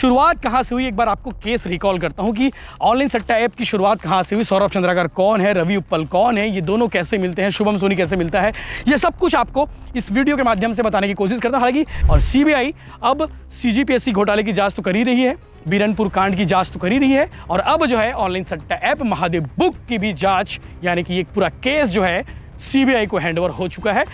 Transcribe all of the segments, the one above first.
शुरुआत कहाँ से हुई एक बार आपको केस रिकॉल करता हूँ कि ऑनलाइन सट्टा ऐप की शुरुआत कहाँ से हुई सौरभ चंद्राकर कौन है रवि उपल कौन है ये दोनों कैसे मिलते हैं शुभम सोनी कैसे मिलता है ये सब कुछ आपको इस वीडियो के माध्यम से बताने की कोशिश करता हूँ हालांकि और सी अब सी घोटाले की जाँच तो कर ही रही है बीरनपुर कांड की जांच तो कर ही रही है और अब जो है ऑनलाइन सट्टा ऐप महादेव बुक की भी जांच यानी कि एक पूरा केस जो है सीबीआई को हैंडओवर हो चुका है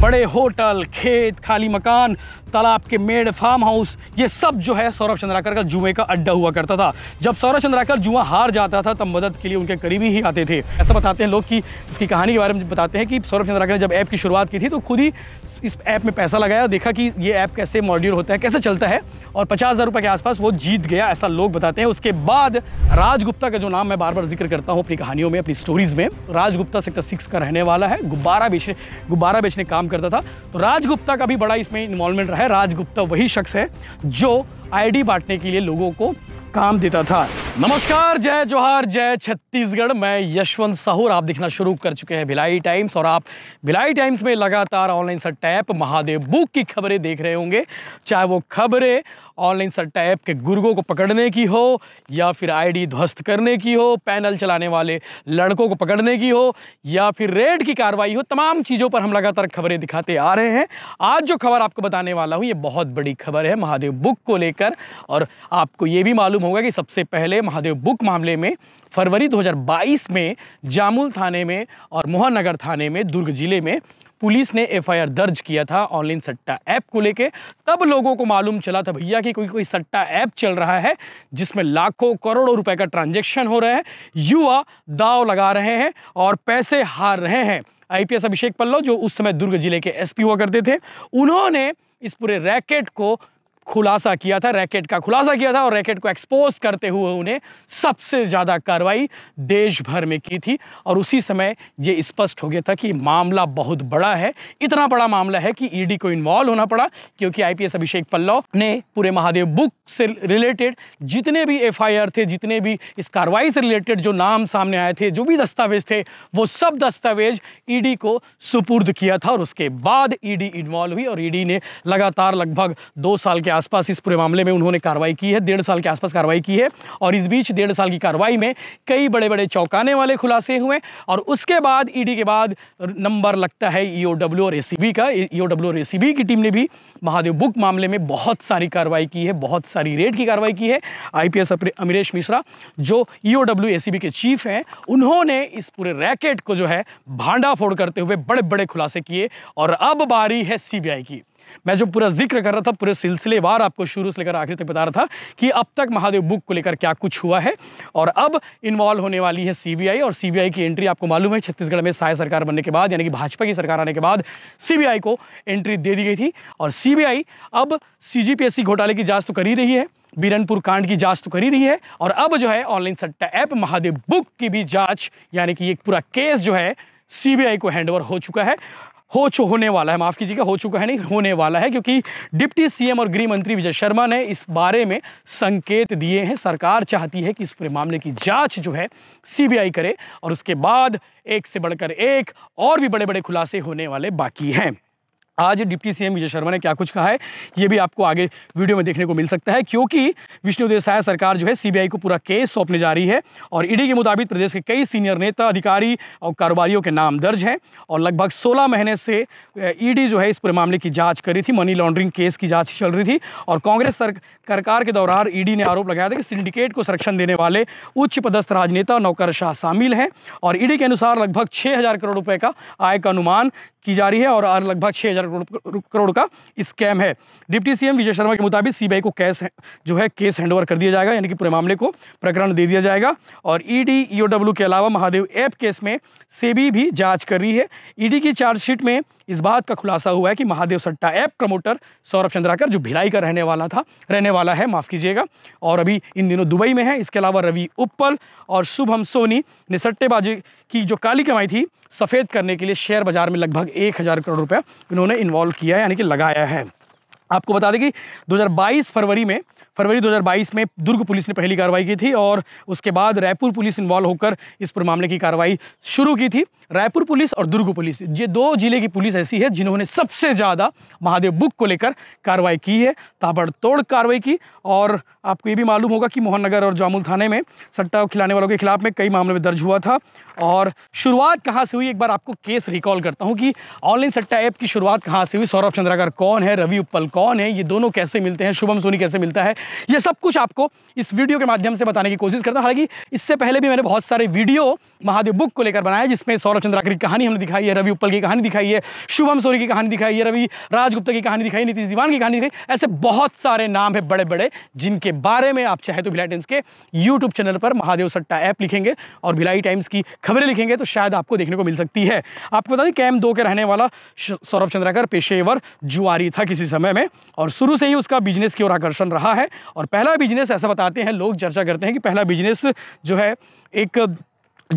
बड़े होटल खेत खाली मकान तालाब के मेड फार्म हाउस ये सब जो है सौरभ चंद्राकर का जुए का अड्डा हुआ करता था जब सौरभ चंद्राकर जुआ हार जाता था तब मदद के लिए उनके करीबी ही आते थे ऐसा बताते हैं लोग कि उसकी कहानी के बारे में बताते हैं कि सौरभ चंद्राकर ने जब ऐप की शुरुआत की थी तो खुद ही इस ऐप में पैसा लगाया और देखा कि ये ऐप कैसे मॉड्यूल होता है कैसे चलता है और पचास हज़ार रुपये के आसपास वो जीत गया ऐसा लोग बताते हैं उसके बाद राजगुप्ता का जो नाम मैं बार बार जिक्र करता हूँ अपनी कहानियों में अपनी स्टोरीज़ में राज गुप्ता सेक्टर सिक्स का रहने वाला है गुब्बारा बेचने गुब्बारा बेचने काम काम करता था तो राजगुप्ता का भी बड़ा इसमें इन्वॉल्वमेंट रहा है राजगुप्ता वही शख्स है जो आईडी बांटने के लिए लोगों को काम देता था नमस्कार जय जोहार जय छत्तीसगढ़ मैं यशवंत साहूर आप देखना शुरू कर चुके हैं भिलाई टाइम्स और आप भिलाई टाइम्स में लगातार ऑनलाइन सर टैप महादेव बुक की खबरें देख रहे होंगे चाहे वो खबरें ऑनलाइन सर टैप के गुर्गों को पकड़ने की हो या फिर आईडी ध्वस्त करने की हो पैनल चलाने वाले लड़कों को पकड़ने की हो या फिर रेड की कार्रवाई हो तमाम चीज़ों पर हम लगातार खबरें दिखाते आ रहे हैं आज जो खबर आपको बताने वाला हूँ ये बहुत बड़ी खबर है महादेव बुक को लेकर लेकर और आपको ये भी मालूम होगा कि सबसे पहले महादेव बुक मामले में फरवरी 2022 में जामुल थाने में और मोहन नगर थाने में दुर्ग जिले में पुलिस ने एफआईआर दर्ज किया था ऑनलाइन सट्टा ऐप को लेके तब लोगों को मालूम चला था भैया कि कोई कोई सट्टा ऐप चल रहा है जिसमें लाखों करोड़ों रुपए का ट्रांजैक्शन हो रहा है युवा दाव लगा रहे हैं और पैसे हार रहे हैं आईपीएस अभिषेक पल्लव जो उस समय दुर्ग जिले के एसपी हुआ करते थे उन्होंने इस पूरे रैकेट को खुलासा किया था रैकेट का खुलासा किया था और रैकेट को एक्सपोज करते हुए उन्हें सबसे ज़्यादा कार्रवाई देश भर में की थी और उसी समय ये स्पष्ट हो गया था कि मामला बहुत बड़ा है इतना बड़ा मामला है कि ईडी e को इन्वॉल्व होना पड़ा क्योंकि आईपीएस अभिषेक पल्लव ने पूरे महादेव बुक से रिलेटेड जितने भी एफ थे जितने भी इस कार्रवाई से रिलेटेड जो नाम सामने आए थे जो भी दस्तावेज थे वो सब दस्तावेज ई e को सुपुर्द किया था और उसके बाद ई e इन्वॉल्व हुई और ईडी ने लगातार लगभग दो साल के आसपास इस पूरे मामले में उन्होंने कार्रवाई की है डेढ़ साल के आसपास कार्रवाई की है और इस बीच डेढ़ साल की कार्रवाई में कई बड़े बड़े चौंकाने वाले खुलासे हुए और उसके बाद ईडी के बाद नंबर लगता है ई और ए का ई और ए की टीम ने भी महादेव बुक मामले में बहुत सारी कार्रवाई की है बहुत सारी रेड की कार्रवाई की है आईपीएस अमरीश मिश्रा जो ई ईओडब्ल्यू के चीफ हैं उन्होंने इस पूरे रैकेट को जो है भांडाफोड़ करते हुए बड़े बड़े खुलासे किए और अब बारी है सीबीआई की मैं जो पूरा जिक्र कर रहा था पूरे सिलसिले बार आपको शुरू से लेकर आखिर तक बता रहा था कि अब तक महादेव बुक को लेकर क्या कुछ हुआ है और अब इन्वॉल्व होने वाली है सीबीआई और सीबीआई की एंट्री आपको मालूम है छत्तीसगढ़ में साय सरकार बनने के बाद यानी कि भाजपा की सरकार आने के बाद सीबीआई को एंट्री दे दी गई थी और सीबीआई अब सीजीपीएससी घोटाले की जांच तो कर ही रही है बीरनपुर कांड की जांच तो कर ही रही है और अब जो है ऑनलाइन सट्टा ऐप महादेव बुक की भी जांच यानी कि एक पूरा केस जो है सीबीआई को हैंडओवर हो चुका है हो चु होने वाला है माफ़ कीजिएगा हो चुका है नहीं होने वाला है क्योंकि डिप्टी सीएम और गृह मंत्री विजय शर्मा ने इस बारे में संकेत दिए हैं सरकार चाहती है कि इस पूरे मामले की जांच जो है सीबीआई करे और उसके बाद एक से बढ़कर एक और भी बड़े बड़े खुलासे होने वाले बाकी हैं आज डिप्टी सीएम विजय शर्मा ने क्या कुछ कहा है ये भी आपको आगे वीडियो में देखने को मिल सकता है क्योंकि विष्णु देसाई सरकार जो है सीबीआई को पूरा केस सौंपने जा रही है और ईडी के मुताबिक प्रदेश के कई सीनियर नेता अधिकारी और कारोबारियों के नाम दर्ज हैं और लगभग सोलह महीने से ईडी जो है इस पूरे मामले की जाँच कर रही थी मनी लॉन्ड्रिंग केस की जाँच चल रही थी और कांग्रेस सरकार के दौरान ईडी ने आरोप लगाया था कि सिंडिकेट को संरक्षण देने वाले उच्च पदस्थ राजनेता नौकरशाह शामिल हैं और ईडी के अनुसार लगभग छः करोड़ रुपये का आय का अनुमान की जा रही है और लगभग छः हज़ार करोड़ का स्कैम है डिप्टी सीएम विजय शर्मा के मुताबिक सीबीआई को कैश जो है केस हैंडओवर कर दिया जाएगा यानी कि पूरे मामले को प्रकरण दे दिया जाएगा और ईडी ईओडब्ल्यू के अलावा महादेव ऐप केस में सेबी भी जांच कर रही है ईडी की चार्जशीट में इस बात का खुलासा हुआ है कि महादेव सट्टा ऐप प्रमोटर सौरभ चंद्राकर जो भिलाई का रहने वाला था रहने वाला है माफ़ कीजिएगा और अभी इन दिनों दुबई में है इसके अलावा रवि उप्पल और शुभम सोनी ने सट्टेबाजी की जो काली कमाई थी सफ़ेद करने के लिए शेयर बाजार में लगभग एक हज़ार करोड़ रुपया इन्होंने इन्वॉल्व किया है यानी कि लगाया है आपको बता दें कि 2022 फरवरी में फरवरी 2022 में दुर्ग पुलिस ने पहली कार्रवाई की थी और उसके बाद रायपुर पुलिस इन्वॉल्व होकर इस पर मामले की कार्रवाई शुरू की थी रायपुर पुलिस और दुर्ग पुलिस ये दो जिले की पुलिस ऐसी है जिन्होंने सबसे ज़्यादा महादेव बुक को लेकर कार्रवाई की है ताबड़तोड़ कार्रवाई की और आपको ये भी मालूम होगा कि मोहन नगर और जामुल थाने में सट्टा खिलाने वालों के खिलाफ में कई मामले में दर्ज हुआ था और शुरुआत कहाँ से हुई एक बार आपको केस रिकॉल करता हूँ कि ऑनलाइन सट्टा ऐप की शुरुआत कहाँ से हुई सौरभ चंद्राकर कौन है रवि उपल कौन है ये दोनों कैसे मिलते हैं शुभम सोनी कैसे मिलता है ये सब कुछ आपको इस वीडियो के माध्यम से बताने की कोशिश करता हूँ हालांकि इससे पहले भी मैंने बहुत सारे वीडियो महादेव बुक को लेकर बनाया जिसमें सौरभ चंद्राकर की कहानी हमने दिखाई है रवि उपल की कहानी दिखाई है शुभम सोनी की कहानी दिखाई है रवि राजगुप्ता की कहानी दिखाई नीतीश दीवान की कहानी दिखाई ऐसे बहुत सारे नाम है बड़े बड़े जिनके बारे में आप चाहे तो भिलाई टाइम्स के यूट्यूब चैनल पर महादेव सट्टा ऐप लिखेंगे और भिलाई टाइम्स की खबरें लिखेंगे तो शायद आपको देखने को मिल सकती है आपको बता दें कैम दो के रहने वाला सौरभ चंद्राकर पेशेवर जुआरी था किसी समय में है और शुरू से ही उसका बिजनेस की ओर आकर्षण रहा है और पहला बिजनेस ऐसा बताते हैं लोग चर्चा करते हैं कि पहला बिजनेस जो है एक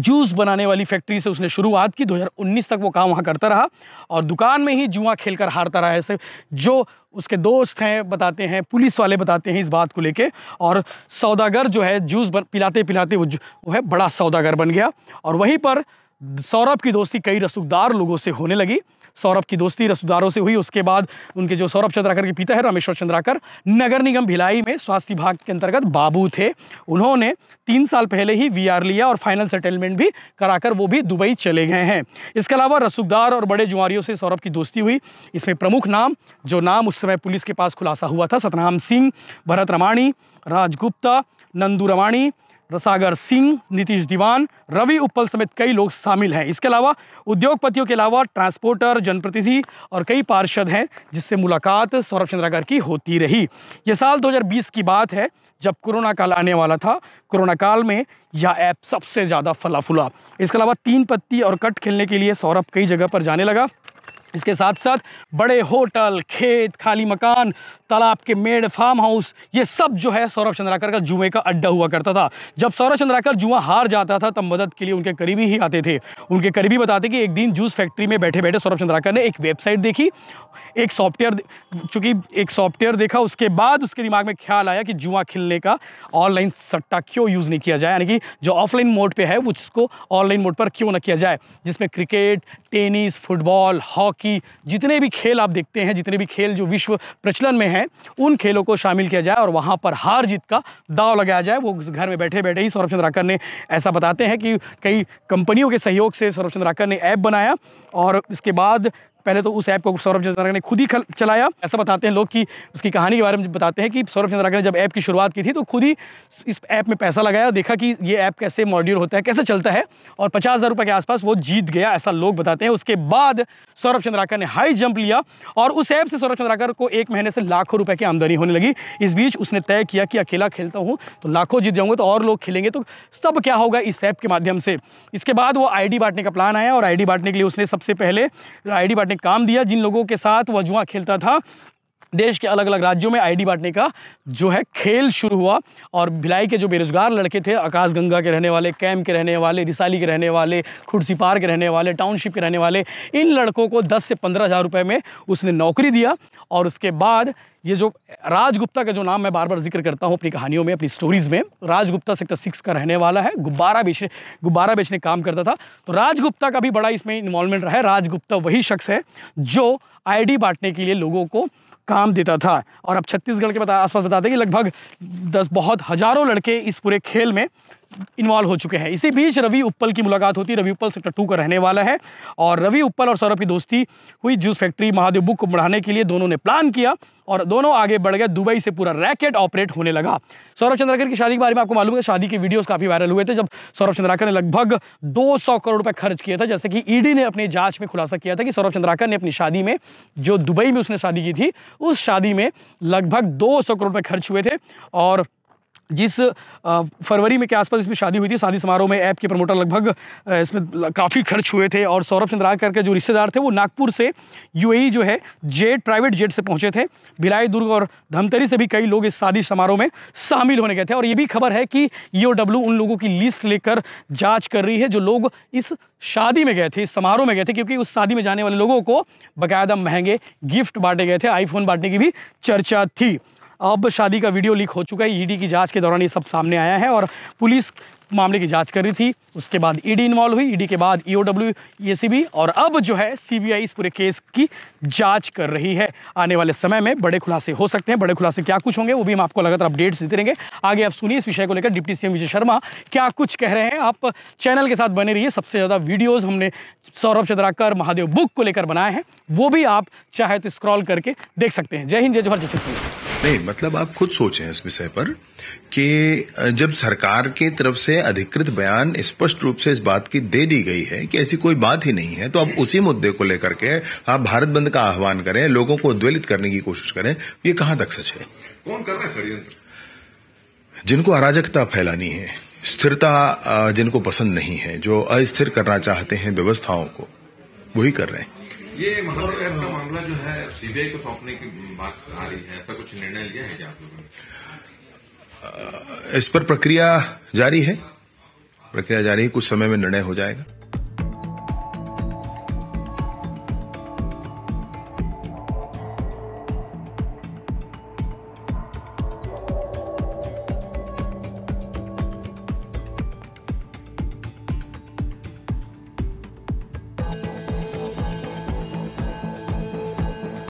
जूस बनाने वाली फैक्ट्री से उसने शुरुआत की 2019 तक वो काम वहाँ करता रहा और दुकान में ही जुआ खेलकर हारता रहा ऐसे जो उसके दोस्त हैं बताते हैं पुलिस वाले बताते हैं इस बात को लेके और सौदागर जो है जूस बन पिलाते पिलाते वो वो है बड़ा सौदागर बन गया और वहीं पर सौरभ की दोस्ती कई रसूखदार लोगों से होने लगी सौरभ की दोस्ती रसदारों से हुई उसके बाद उनके जो सौरभ चंद्राकर के पिता है रामेश्वर चंद्राकर नगर निगम भिलाई में स्वास्थ्य विभाग के अंतर्गत बाबू थे उन्होंने तीन साल पहले ही वी लिया और फाइनल सेटलमेंट भी कराकर वो भी दुबई चले गए हैं इसके अलावा रसूखदार और बड़े जुआरियों से सौरभ की दोस्ती हुई इसमें प्रमुख नाम जो नाम उस समय पुलिस के पास खुलासा हुआ था सतनाम सिंह भरत रमाणी राजगुप्ता नंदू रमाणी रसागर सिंह नीतीश दीवान रवि उपल समेत कई लोग शामिल हैं इसके अलावा उद्योगपतियों के अलावा ट्रांसपोर्टर जनप्रतिनिधि और कई पार्षद हैं जिससे मुलाकात सौरभ चंद्राकर की होती रही ये साल 2020 की बात है जब कोरोना काल आने वाला था कोरोना काल में यह ऐप सबसे ज़्यादा फला फुला इसके अलावा तीन पत्ती और कट खेलने के लिए सौरभ कई जगह पर जाने लगा इसके साथ साथ बड़े होटल खेत खाली मकान तालाब के मेड फार्म हाउस ये सब जो है सौरभ चंद्राकर का जुए का अड्डा हुआ करता था जब सौरभ चंद्राकर जुआ हार जाता था तब मदद के लिए उनके करीबी ही आते थे उनके करीबी बताते कि एक दिन जूस फैक्ट्री में बैठे बैठे सौरभ चंद्राकर ने एक वेबसाइट देखी एक सॉफ्टवेयर चूँकि एक सॉफ्टवेयर देखा उसके बाद उसके दिमाग में ख्याल आया कि जुआ खिलने का ऑनलाइन सट्टा क्यों यूज़ नहीं किया जाए यानी कि जो ऑफलाइन मोड पर है उसको ऑनलाइन मोड पर क्यों ना किया जाए जिसमें क्रिकेट टेनिस फुटबॉल हॉकी कि जितने भी खेल आप देखते हैं जितने भी खेल जो विश्व प्रचलन में हैं उन खेलों को शामिल किया जाए और वहाँ पर हार जीत का दाव लगाया जाए वो घर में बैठे बैठे ही सौरभ चंद्राकर ने ऐसा बताते हैं कि कई कंपनियों के सहयोग से सौरभ चंद्राकर ने ऐप बनाया और इसके बाद पहले तो उस ऐप को सौरभ चंद्राकर ने खुद ही चलाया ऐसा बताते हैं लोग कि उसकी कहानी के बारे में बताते हैं कि सौरभ चंद्राकर ने जब ऐप की शुरुआत की थी तो खुद ही इस ऐप में पैसा लगाया और देखा कि ये ऐप कैसे मॉड्यूल होता है कैसे चलता है और पचास हज़ार के आसपास वो जीत गया ऐसा लोग बताते हैं उसके बाद सौरभ चंद्राकर ने हाई जंप लिया और उस ऐप से सौरभ चंद्राकर को एक महीने से लाखों रुपए की आमदनी होने लगी इस बीच उसने तय किया कि अकेला खेलता हूं तो लाखों जीत जाऊंगा तो और लोग खेलेंगे तो सब क्या होगा इस ऐप के माध्यम से इसके बाद वो आईडी बांटने का प्लान आया और आईडी बांटने के लिए उसने सबसे पहले आईडी बांटने काम दिया जिन लोगों के साथ वह जुआ खेलता था देश के अलग अलग राज्यों में आईडी बांटने का जो है खेल शुरू हुआ और भिलाई के जो बेरोजगार लड़के थे आकाश गंगा के रहने वाले कैम्प के रहने वाले रिसाली के रहने वाले खुर्सीपार के रहने वाले टाउनशिप के रहने वाले इन लड़कों को दस से पंद्रह हज़ार रुपये में उसने नौकरी दिया और उसके बाद ये जो राजगुप्ता का जो नाम मैं बार बार जिक्र करता हूँ अपनी कहानियों में अपनी स्टोरीज़ में राजगुप्ता सेक्टर सिक्स का रहने वाला है गुब्बारा बेचने गुब्बारा बेचने काम करता था तो राजगुप्ता का भी बड़ा इसमें इन्वॉल्वमेंट रहा है राजगुप्ता वही शख्स है जो आईडी बांटने के लिए लोगों को काम देता था और अब छत्तीसगढ़ के बता आसपास बता दें कि लगभग दस बहुत हज़ारों लड़के इस पूरे खेल में इन्वॉल्व हो चुके हैं इसी बीच रवि उप्पल की मुलाकात होती है रवि उप्पल सेक्टर टू का रहने वाला है और रवि उप्पल और सौरभ की दोस्ती हुई जूस फैक्ट्री महादेव बुक को बढ़ाने के लिए दोनों ने प्लान किया और दोनों आगे बढ़ गए दुबई से पूरा रैकेट ऑपरेट होने लगा सौरभ चंद्राकर की शादी के बारे में आपको मालूम है शादी के वीडियोस काफ़ी वायरल हुए थे जब सौरभ चंद्राकर ने लगभग 200 करोड़ रुपए खर्च किया था जैसे कि ईडी ने अपनी जांच में खुलासा किया था कि सौरभ चंद्राकर ने अपनी शादी में जो दुबई में उसने शादी की थी उस शादी में लगभग दो करोड़ रुपये खर्च हुए थे और जिस फरवरी में के आसपास इसमें शादी हुई थी शादी समारोह में ऐप के प्रमोटर लगभग इसमें काफ़ी खर्च हुए थे और सौरभ चंद्रा करके जो रिश्तेदार थे वो नागपुर से यूएई e जो है जेट प्राइवेट जेट से पहुंचे थे भिलाई दुर्ग और धमतरी से भी कई लोग इस शादी समारोह में शामिल होने गए थे और ये भी खबर है कि यू e उन लोगों की लिस्ट लेकर जाँच कर रही है जो लोग इस शादी में गए थे इस समारोह में गए थे क्योंकि उस शादी में जाने वाले लोगों को बाकायदा महंगे गिफ्ट बांटे गए थे आईफोन बांटने की भी चर्चा थी अब शादी का वीडियो लीक हो चुका है ईडी की जांच के दौरान ये सब सामने आया है और पुलिस मामले की जांच कर रही थी उसके बाद ईडी इन्वॉल्व हुई ईडी के बाद ईओडब्ल्यू e एसीबी e और अब जो है सीबीआई इस पूरे केस की जांच कर रही है आने वाले समय में बड़े खुलासे हो सकते हैं बड़े खुलासे क्या कुछ होंगे वो भी हम आपको लगातार अपडेट्स देते रहेंगे आगे आप सुनिए इस विषय को लेकर डिप्टी सीएम विजय शर्मा क्या कुछ कह रहे हैं आप चैनल के साथ बने रहिए सबसे ज़्यादा वीडियोज़ हमने सौरभ चंद्राकर महादेव बुक को लेकर बनाए हैं वो भी आप चाहे तो स्क्रॉल करके देख सकते हैं जय हिंद जय जवाहर जय छत्तीसगढ़ नहीं मतलब आप खुद सोचें इस विषय पर कि जब सरकार की तरफ से अधिकृत बयान स्पष्ट रूप से इस बात की दे दी गई है कि ऐसी कोई बात ही नहीं है तो अब उसी मुद्दे को लेकर के आप भारत बंद का आह्वान करें लोगों को उद्वेलित करने की कोशिश करें ये कहां तक सच है कौन कर रहे हैं षडयंत्र जिनको अराजकता फैलानी है स्थिरता जिनको पसंद नहीं है जो अस्थिर करना चाहते हैं व्यवस्थाओं को वही कर रहे हैं ये महावर ऐप का मामला जो है सीबीआई को सौंपने की बात आ रही है ऐसा कुछ निर्णय लिया है क्या आप लोगों ने इस पर प्रक्रिया जारी है प्रक्रिया जारी है कुछ समय में निर्णय हो जाएगा